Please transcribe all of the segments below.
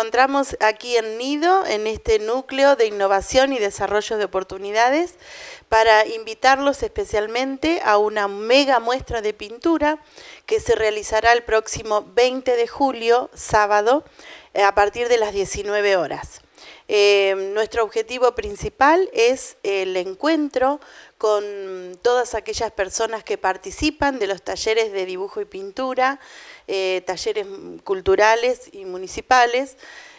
encontramos aquí en Nido, en este núcleo de innovación y desarrollo de oportunidades, para invitarlos especialmente a una mega muestra de pintura que se realizará el próximo 20 de julio, sábado, eh, a partir de las 19 horas. Eh, nuestro objetivo principal es el encuentro con todas aquellas personas que participan de los talleres de dibujo y pintura, eh, talleres culturales y municipales,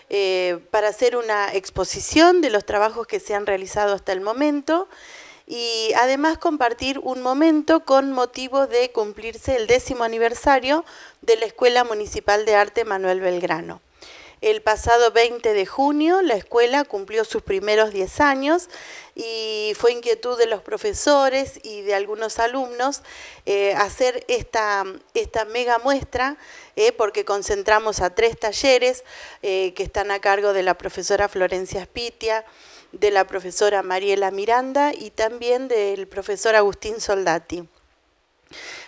eh, para hacer una exposición de los trabajos que se han realizado hasta el momento y además compartir un momento con motivo de cumplirse el décimo aniversario de la Escuela Municipal de Arte Manuel Belgrano. El pasado 20 de junio la escuela cumplió sus primeros 10 años y fue inquietud de los profesores y de algunos alumnos eh, hacer esta, esta mega muestra eh, porque concentramos a tres talleres eh, que están a cargo de la profesora Florencia Spitia, de la profesora Mariela Miranda y también del profesor Agustín Soldati.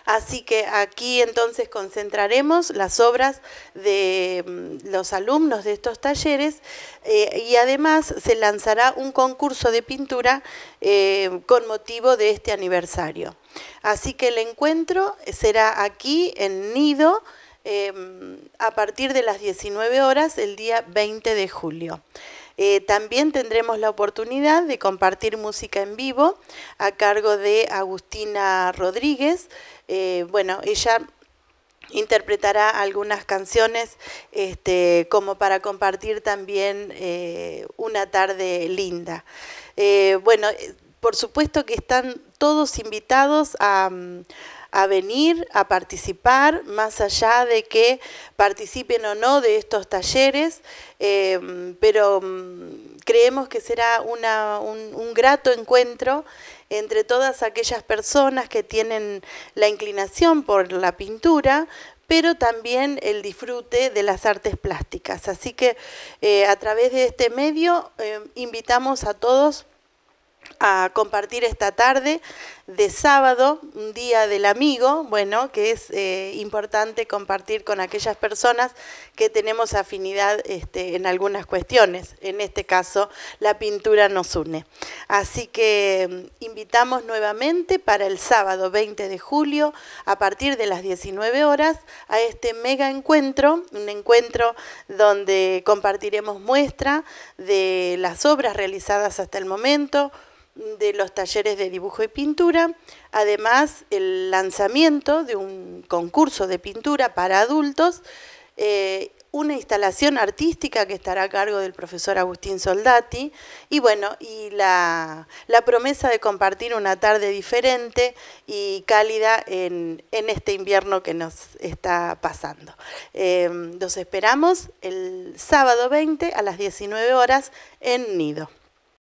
Así que aquí entonces concentraremos las obras de mm, los alumnos de estos talleres eh, y además se lanzará un concurso de pintura eh, con motivo de este aniversario. Así que el encuentro será aquí en Nido eh, a partir de las 19 horas el día 20 de julio. Eh, también tendremos la oportunidad de compartir música en vivo a cargo de Agustina Rodríguez. Eh, bueno, ella interpretará algunas canciones este, como para compartir también eh, una tarde linda. bueno, por supuesto que están todos invitados a mm, a venir, a participar, más allá de que participen o no de estos talleres, em, pero mm, creemos que será un, grato encuentro entre todas aquellas personas que tienen la inclinación por la pintura, pero también el disfrute de las artes plásticas. Así que eh, a través de este medio em, invitamos a todos a compartir esta tarde de sábado, un día del amigo, bueno, que es eh, importante compartir con aquellas personas que tenemos afinidad este, en algunas cuestiones, en este caso la pintura nos une. Así que mm, invitamos nuevamente para el sábado 20 de julio a partir de las 19 horas a este mega encuentro, un encuentro donde compartiremos muestra de las obras realizadas hasta el momento, de los talleres de dibujo y pintura, además el lanzamiento de un concurso de pintura para adultos, eh, una instalación artística que estará a cargo del profesor Agustín Soldati y bueno, y la, promesa de compartir una tarde diferente y cálida en, este invierno que nos está pasando. Em, los esperamos el sábado 20 a las 19 horas en Nido.